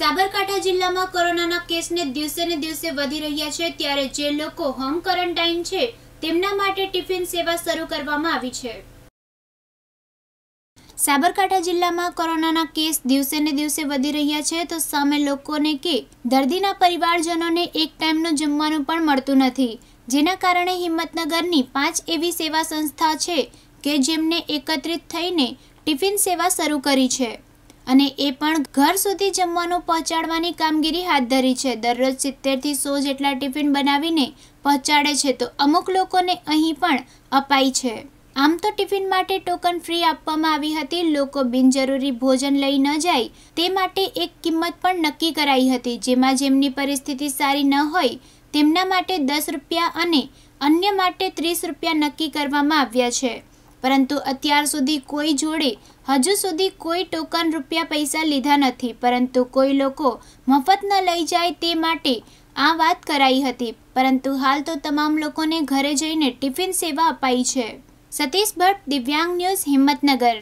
સાબરકાંઠા જિલ્લામાં કોરોનાના કેસને દિવસે ને દિવસે વધી રહ્યા છે ત્યારે જે લોકો હોમ ક્વોરન્ટાઇન છે તેમના માટે ટિફિન સેવા શરૂ કરવામાં આવી છે સાબરકાંઠા જિલ્લામાં કોરોનાના કેસ દિવસે ને દિવસે વધી રહ્યા છે તો સામે લોકોને કે દર્દીના પરિવારજનોને એક ટાઈમનું જમવાનું પણ મળતું નથી જેના કારણે હિંમતનગરની પાંચ એવી સેવા સંસ્થા છે કે જેમને એકત્રિત થઈને ટિફિન સેવા શરૂ કરી છે અને એ પણ ઘર સુધી જમવાનું પહોંચાડવાની કામગીરી હાથ ધરી છે દરરોજ સિત્તેરથી સો જેટલા ટિફિન બનાવીને પહોંચાડે છે તો અમુક લોકોને અહીં પણ અપાઈ છે આમ તો ટિફિન માટે ટોકન ફ્રી આપવામાં આવી હતી લોકો બિનજરૂરી ભોજન લઈ ન જાય તે માટે એક કિંમત પણ નક્કી કરાઈ હતી જેમાં જેમની પરિસ્થિતિ સારી ન હોય તેમના માટે દસ રૂપિયા અને અન્ય માટે ત્રીસ રૂપિયા નક્કી કરવામાં આવ્યા છે પરંતુ અત્યાર સુધી કોઈ જોડે હજુ સુધી કોઈ ટોકન રૂપિયા પૈસા લીધા નથી પરંતુ કોઈ લોકો મફત ન લઈ જાય તે માટે આ વાત કરાઈ હતી પરંતુ હાલ તો તમામ લોકોને ઘરે જઈને ટિફિન સેવા અપાઈ છે સતીશ ભટ્ટ દિવ્યાંગ ન્યૂઝ હિંમતનગર